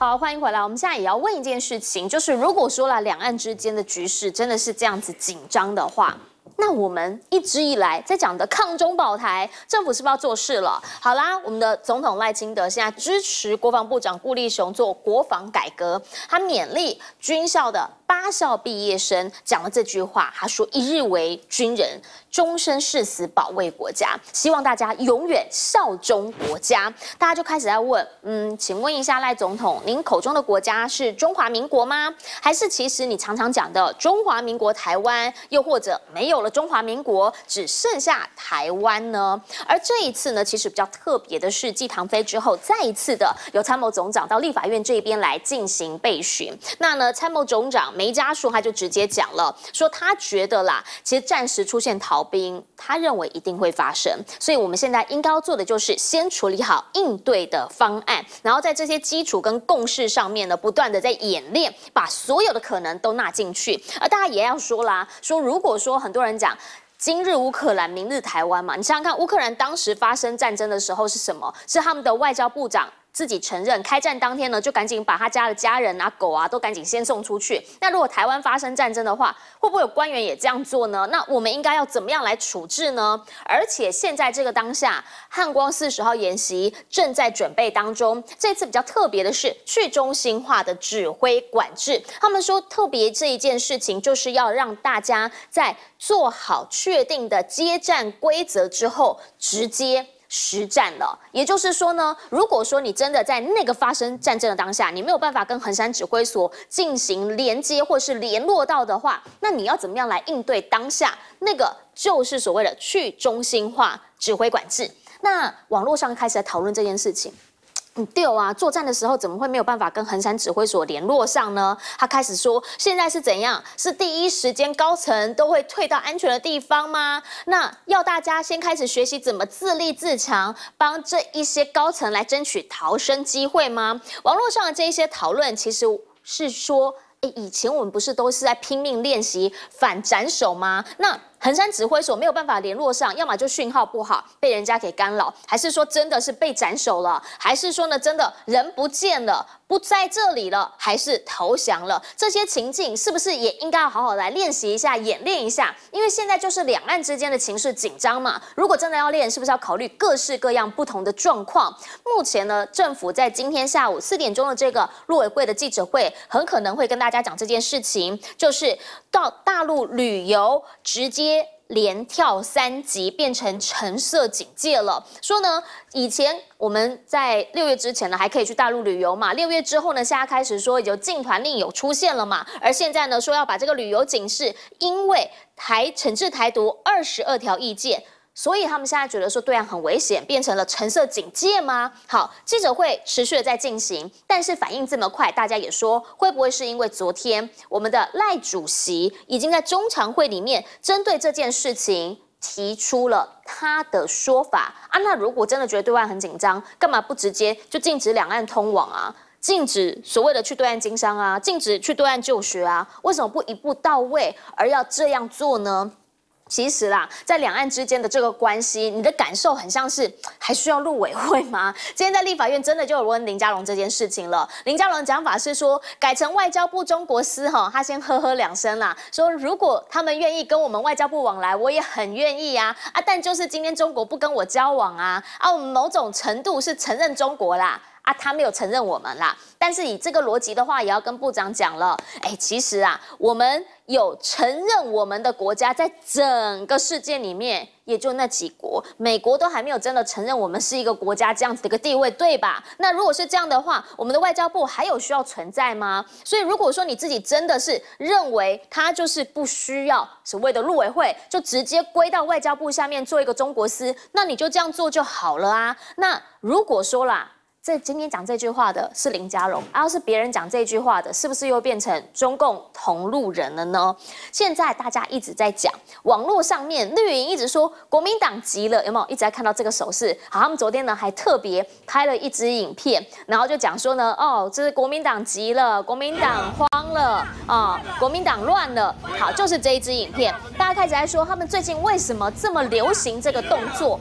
好，欢迎回来。我们现在也要问一件事情，就是如果说了两岸之间的局势真的是这样子紧张的话，那我们一直以来在讲的抗中保台，政府是不是要做事了？好啦，我们的总统赖清德现在支持国防部长顾立雄做国防改革，他勉励军校的。八校毕业生讲了这句话，他说：“一日为军人，终身誓死保卫国家，希望大家永远效忠国家。”大家就开始在问：“嗯，请问一下赖总统，您口中的国家是中华民国吗？还是其实你常常讲的中华民国台湾？又或者没有了中华民国，只剩下台湾呢？”而这一次呢，其实比较特别的是，继唐飞之后，再一次的由参谋总长到立法院这边来进行备询。那呢，参谋总长。梅加树他就直接讲了，说他觉得啦，其实暂时出现逃兵，他认为一定会发生，所以我们现在应该要做的就是先处理好应对的方案，然后在这些基础跟共识上面呢，不断的在演练，把所有的可能都纳进去。而大家也要说啦，说如果说很多人讲今日乌克兰，明日台湾嘛，你想想看乌克兰当时发生战争的时候是什么？是他们的外交部长。自己承认开战当天呢，就赶紧把他家的家人啊、狗啊都赶紧先送出去。那如果台湾发生战争的话，会不会有官员也这样做呢？那我们应该要怎么样来处置呢？而且现在这个当下，汉光四十号演习正在准备当中。这次比较特别的是去中心化的指挥管制。他们说，特别这一件事情就是要让大家在做好确定的接战规则之后，直接。实战了，也就是说呢，如果说你真的在那个发生战争的当下，你没有办法跟横山指挥所进行连接或是联络到的话，那你要怎么样来应对当下？那个就是所谓的去中心化指挥管制。那网络上开始在讨论这件事情。对啊！作战的时候怎么会没有办法跟横山指挥所联络上呢？他开始说现在是怎样？是第一时间高层都会退到安全的地方吗？那要大家先开始学习怎么自立自强，帮这一些高层来争取逃生机会吗？网络上的这一些讨论，其实是说，诶，以前我们不是都是在拼命练习反斩首吗？那。横山指挥所没有办法联络上，要么就讯号不好，被人家给干扰，还是说真的是被斩首了，还是说呢，真的人不见了，不在这里了，还是投降了？这些情境是不是也应该要好好来练习一下、演练一下？因为现在就是两岸之间的情势紧张嘛，如果真的要练，是不是要考虑各式各样不同的状况？目前呢，政府在今天下午四点钟的这个陆委会的记者会，很可能会跟大家讲这件事情，就是到大陆旅游直接。连跳三级变成橙色警戒了。说呢，以前我们在六月之前呢还可以去大陆旅游嘛，六月之后呢现在开始说有禁团令有出现了嘛，而现在呢说要把这个旅游警示，因为台惩治台独二十二条意见。所以他们现在觉得说对岸很危险，变成了橙色警戒吗？好，记者会持续的在进行，但是反应这么快，大家也说会不会是因为昨天我们的赖主席已经在中常会里面针对这件事情提出了他的说法啊？那如果真的觉得对岸很紧张，干嘛不直接就禁止两岸通往啊？禁止所谓的去对岸经商啊？禁止去对岸就学啊？为什么不一步到位，而要这样做呢？其实啦，在两岸之间的这个关系，你的感受很像是 还需要陆委会吗？今天在立法院真的就有问林佳龙这件事情了。林佳龙讲法是说，改成外交部中国司哈，他先呵呵两声啦，说如果他们愿意跟我们外交部往来，我也很愿意啊啊，但就是今天中国不跟我交往啊啊，我们某种程度是承认中国啦。啊，他没有承认我们啦，但是以这个逻辑的话，也要跟部长讲了。哎，其实啊，我们有承认我们的国家，在整个世界里面，也就那几国，美国都还没有真的承认我们是一个国家这样子的一个地位，对吧？那如果是这样的话，我们的外交部还有需要存在吗？所以如果说你自己真的是认为他就是不需要所谓的陆委会，就直接归到外交部下面做一个中国司，那你就这样做就好了啊。那如果说啦。这今天讲这句话的是林家荣，要是别人讲这句话的，是不是又变成中共同路人了呢？现在大家一直在讲，网络上面绿营一直说国民党急了，有没有？一直在看到这个手势。好，他们昨天呢还特别拍了一支影片，然后就讲说呢，哦，这是国民党急了，国民党慌了啊，国民党乱了。好，就是这一支影片，大家开始在说，他们最近为什么这么流行这个动作？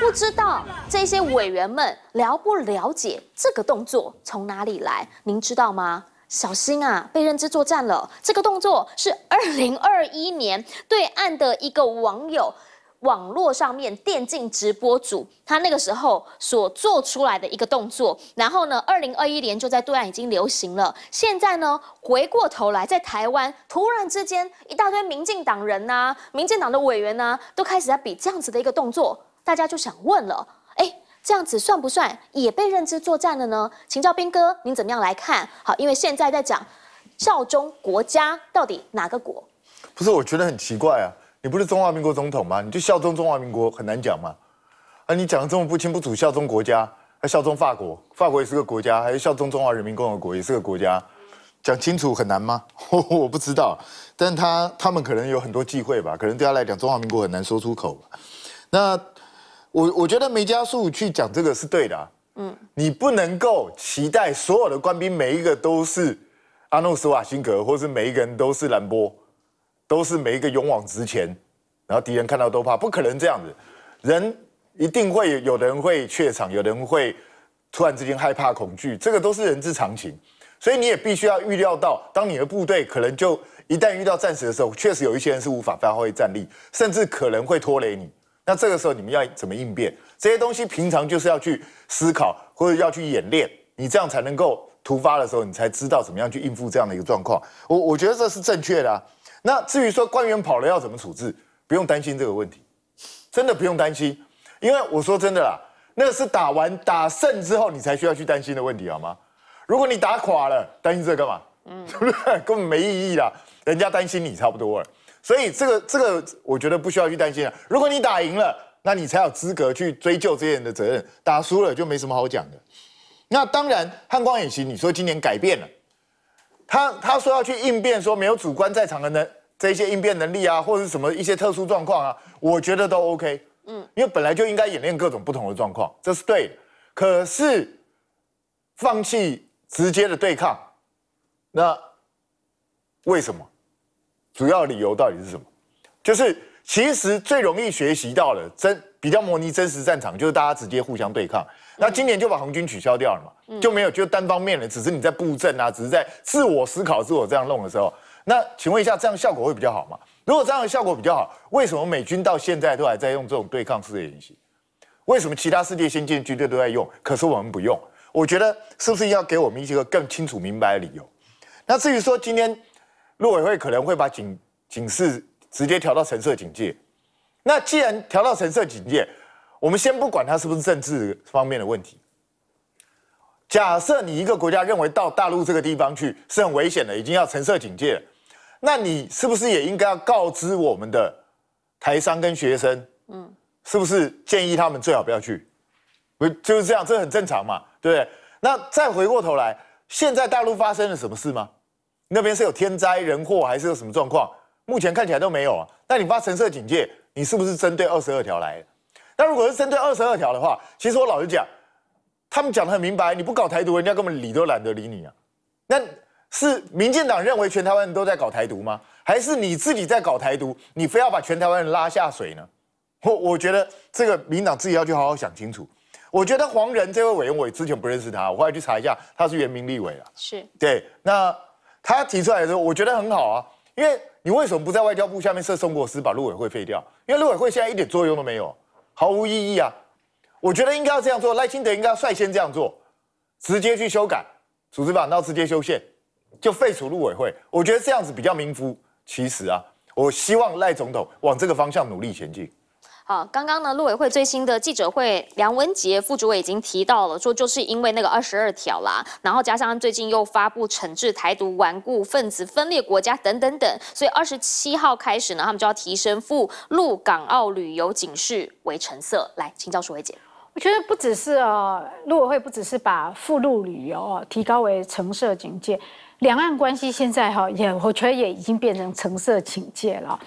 不知道这些委员们了不了解这个动作从哪里来？您知道吗？小心啊，被认知作战了。这个动作是二零二一年对岸的一个网友网络上面电竞直播组，他那个时候所做出来的一个动作。然后呢，二零二一年就在对岸已经流行了。现在呢，回过头来在台湾，突然之间一大堆民进党人呐，民进党的委员呐，都开始在比这样子的一个动作。大家就想问了，哎，这样子算不算也被认知作战了呢？请教兵哥，您怎么样来看？好，因为现在在讲效忠国家，到底哪个国？不是，我觉得很奇怪啊，你不是中华民国总统吗？你就效忠中华民国很难讲吗？啊，你讲的这么不清不楚，效忠国家，效忠法国，法国也是个国家，还是效忠中华人民共和国也是个国家？讲清楚很难吗？我不知道，但他他们可能有很多忌讳吧，可能对他来讲，中华民国很难说出口。那我我觉得梅加素去讲这个是对的。嗯，你不能够期待所有的官兵每一个都是阿诺斯瓦辛格，或是每一个人都是兰波，都是每一个勇往直前，然后敌人看到都怕，不可能这样子。人一定会有人会怯场，有人会突然之间害怕恐惧，这个都是人之常情。所以你也必须要预料到，当你的部队可能就一旦遇到战时的时候，确实有一些人是无法发挥战力，甚至可能会拖累你。那这个时候你们要怎么应变？这些东西平常就是要去思考或者要去演练，你这样才能够突发的时候，你才知道怎么样去应付这样的一个状况。我我觉得这是正确的。那至于说官员跑了要怎么处置，不用担心这个问题，真的不用担心，因为我说真的啦，那是打完打胜之后你才需要去担心的问题好吗？如果你打垮了，担心这干嘛？嗯，对不对？根本没意义啦，人家担心你差不多了。所以这个这个，我觉得不需要去担心了。如果你打赢了，那你才有资格去追究这些人的责任；打输了就没什么好讲的。那当然，汉光演习你说今年改变了，他他说要去应变，说没有主观在场的这些应变能力啊，或者是什么一些特殊状况啊，我觉得都 OK。嗯，因为本来就应该演练各种不同的状况，这是对的。可是，放弃直接的对抗，那为什么？主要理由到底是什么？就是其实最容易学习到的真比较模拟真实战场，就是大家直接互相对抗。那今年就把红军取消掉了嘛，就没有就单方面的，只是你在布阵啊，只是在自我思考、自我这样弄的时候。那请问一下，这样效果会比较好吗？如果这样的效果比较好，为什么美军到现在都还在用这种对抗式的演习？为什么其他世界先进军队都在用，可是我们不用？我觉得是不是要给我们一些个更清楚、明白的理由？那至于说今天。陆委会可能会把警警示直接调到橙色警戒。那既然调到橙色警戒，我们先不管它是不是政治方面的问题。假设你一个国家认为到大陆这个地方去是很危险的，已经要橙色警戒了，那你是不是也应该要告知我们的台商跟学生？嗯，是不是建议他们最好不要去？不，就是这样，这很正常嘛，对不对？那再回过头来，现在大陆发生了什么事吗？那边是有天灾人祸，还是有什么状况？目前看起来都没有啊。那你发橙色警戒，你是不是针对二十二条来的？那如果是针对二十二条的话，其实我老实讲，他们讲的很明白，你不搞台独，人家根本理都懒得理你啊。那是民进党认为全台湾人都在搞台独吗？还是你自己在搞台独，你非要把全台湾人拉下水呢？我我觉得这个民党自己要去好好想清楚。我觉得黄仁这位委员，我之前不认识他，我后来去查一下，他是原名立委啊。是，对，那。他提出来的时候，我觉得很好啊，因为你为什么不在外交部下面设中国司，把陆委会废掉？因为陆委会现在一点作用都没有，毫无意义啊！我觉得应该要这样做，赖清德应该要率先这样做，直接去修改组织法，然后直接修宪，就废除陆委会。我觉得这样子比较名副其实啊！我希望赖总统往这个方向努力前进。好，刚刚呢，陆委会最新的记者会，梁文杰副主委已经提到了，说就是因为那个二十二条啦，然后加上最近又发布惩治台独顽固分子分裂国家等等等，所以二十七号开始呢，他们就要提升赴陆港澳旅游警示为橙色。来，请教苏慧姐，我觉得不只是啊，陆委会不只是把赴陆旅游啊提高为橙色警戒，两岸关系现在哈也，我觉得也已经变成橙色警戒了。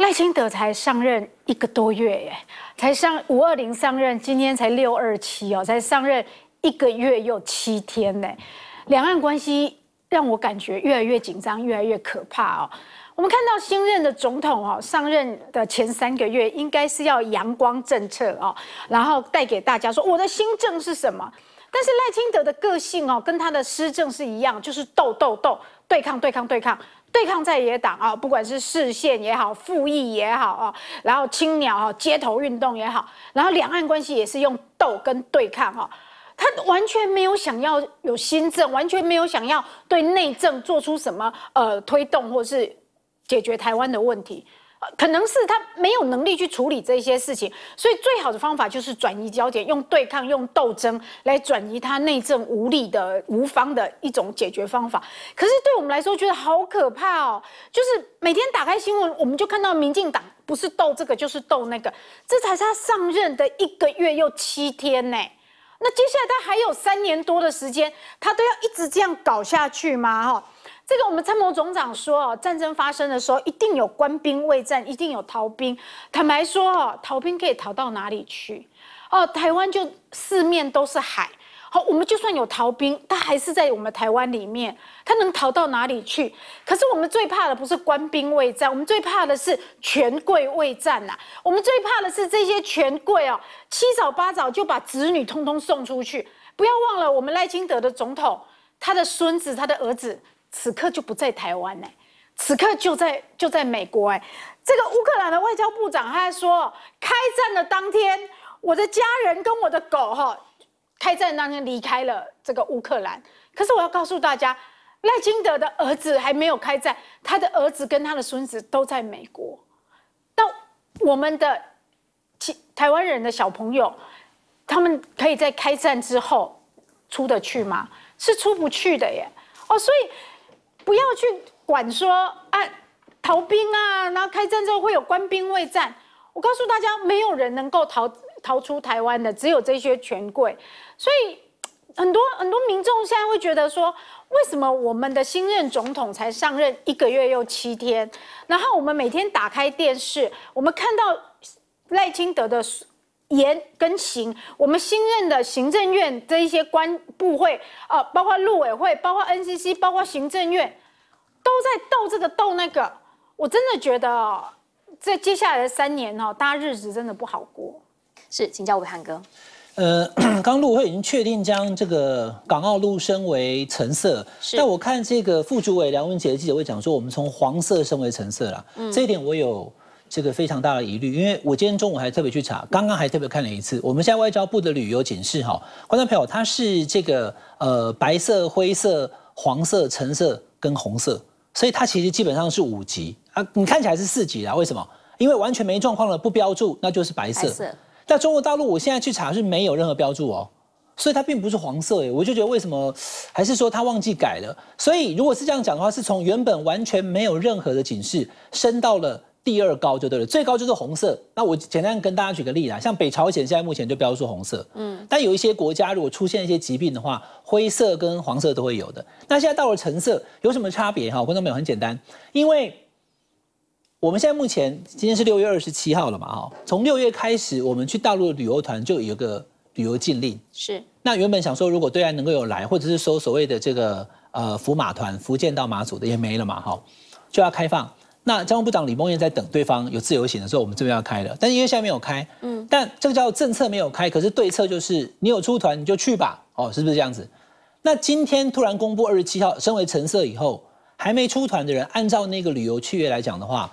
赖清德才上任一个多月耶，才上五二零上任，今天才六二七哦，才上任一个月又七天呢。两岸关系让我感觉越来越紧张，越来越可怕哦。我们看到新任的总统哦，上任的前三个月应该是要阳光政策哦，然后带给大家说我的新政是什么。但是赖清德的个性哦，跟他的施政是一样，就是斗斗斗，对抗对抗对抗，对抗在野党啊，不管是视线也好，复议也好啊，然后青鸟啊，街头运动也好，然后两岸关系也是用斗跟对抗哈，他完全没有想要有新政，完全没有想要对内政做出什么呃推动或是解决台湾的问题。可能是他没有能力去处理这些事情，所以最好的方法就是转移焦点，用对抗、用斗争来转移他内政无力的无方的一种解决方法。可是对我们来说，觉得好可怕哦！就是每天打开新闻，我们就看到民进党不是斗这个就是斗那个。这才是他上任的一个月又七天呢，那接下来他还有三年多的时间，他都要一直这样搞下去吗？哈？这个我们参谋总长说哦，战争发生的时候，一定有官兵畏战，一定有逃兵。坦白说哦，逃兵可以逃到哪里去？哦，台湾就四面都是海，好，我们就算有逃兵，他还是在我们台湾里面，他能逃到哪里去？可是我们最怕的不是官兵畏战，我们最怕的是权贵畏战呐。我们最怕的是这些权贵哦，七早八早就把子女通通送出去。不要忘了，我们赖清德的总统，他的孙子，他的儿子。此刻就不在台湾呢，此刻就在就在美国哎。这个乌克兰的外交部长他说，开战的当天，我的家人跟我的狗哈，开战当天离开了这个乌克兰。可是我要告诉大家，赖金德的儿子还没有开战，他的儿子跟他的孙子都在美国。那我们的台湾人的小朋友，他们可以在开战之后出得去吗？是出不去的耶。哦，所以。不要去管说啊逃兵啊，然后开战之后会有官兵畏战。我告诉大家，没有人能够逃逃出台湾的，只有这些权贵。所以很多很多民众现在会觉得说，为什么我们的新任总统才上任一个月又七天？然后我们每天打开电视，我们看到赖清德的言跟行，我们新任的行政院这一些官部会啊，包括陆委会，包括 NCC，包括行政院。都在斗这个斗那个，我真的觉得在接下来的三年哦，大家日子真的不好过。是，请教伟翰哥。呃，刚陆会已经确定将这个港澳升为橙色，但我看这个副主委梁文杰记者会讲说，我们从黄色升为橙色了。嗯，这一点我有这个非常大的疑虑，因为我今天中午还特别去查，刚刚还特别看了一次。我们现在外交部的旅游警示哈，观众朋友，它是这个呃白色、灰色、黄色、橙色跟红色。所以它其实基本上是五级啊，你看起来是四级啊？为什么？因为完全没状况了，不标注那就是白色。那中国大陆我现在去查是没有任何标注哦，所以它并不是黄色诶，我就觉得为什么？还是说他忘记改了？所以如果是这样讲的话，是从原本完全没有任何的警示升到了。第二高就对了，最高就是红色。那我简单跟大家举个例啊，像北朝鲜现在目前就标注红色。嗯，但有一些国家如果出现一些疾病的话，灰色跟黄色都会有的。那现在到了橙色，有什么差别？哈，观众朋友很简单，因为我们现在目前今天是六月二十七号了嘛，哈，从六月开始，我们去大陆旅游团就有个旅游禁令。是。那原本想说，如果对岸能够有来，或者是说所谓的这个呃福马团，福建到马祖的也没了嘛，哈，就要开放。那交通部长李孟燕在等对方有自由行的时候，我们这边要开了，但因为现在没有开，嗯，但这个叫政策没有开，可是对策就是你有出团你就去吧，哦，是不是这样子？那今天突然公布二十七号升为橙色以后，还没出团的人，按照那个旅游契约来讲的话，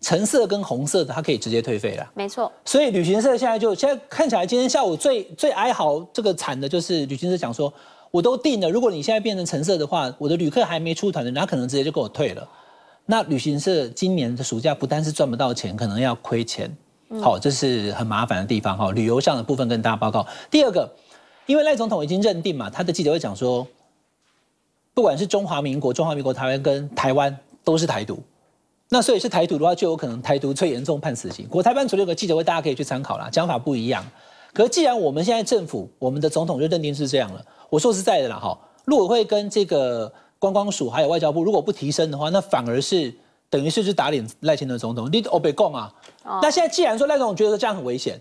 橙色跟红色的他可以直接退费了，没错。所以旅行社现在就现在看起来，今天下午最最哀嚎这个惨的就是旅行社讲说，我都定了，如果你现在变成橙色的话，我的旅客还没出团的，他可能直接就给我退了。那旅行社今年的暑假不但是赚不到钱，可能要亏钱，好，这是很麻烦的地方哈。旅游上的部分跟大家报告。第二个，因为赖总统已经认定嘛，他的记者会讲说，不管是中华民国、中华民国台湾跟台湾，都是台独。那所以是台独的话，就有可能台独最严重判死刑。国台办除了有个记者会，大家可以去参考啦，讲法不一样。可是既然我们现在政府，我们的总统就认定是这样了。我说实在的啦，哈，陆委会跟这个。观光署还有外交部，如果不提升的话，那反而是等于是是打脸赖清德总统。你 o b e g 啊？那现在既然说赖总统觉得这样很危险，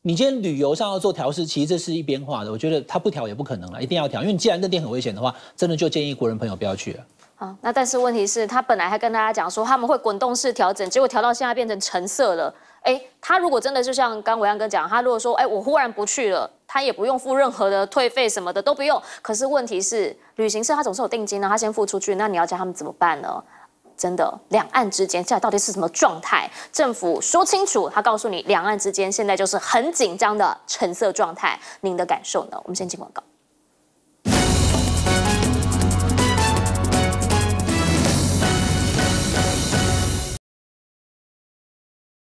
你今天旅游上要做调试，其实这是一边化的。我觉得他不调也不可能了，一定要调，因为既然认定很危险的话，真的就建议国人朋友不要去了。好，那但是问题是，他本来还跟大家讲说他们会滚动式调整，结果调到现在变成橙色了。哎，他如果真的就像刚伟阳哥讲，他如果说哎，我忽然不去了。他也不用付任何的退费什么的都不用，可是问题是旅行社他总是有定金呢，他先付出去，那你要叫他们怎么办呢？真的，两岸之间现在到底是什么状态？政府说清楚，他告诉你，两岸之间现在就是很紧张的橙色状态。您的感受呢？我们先进广告。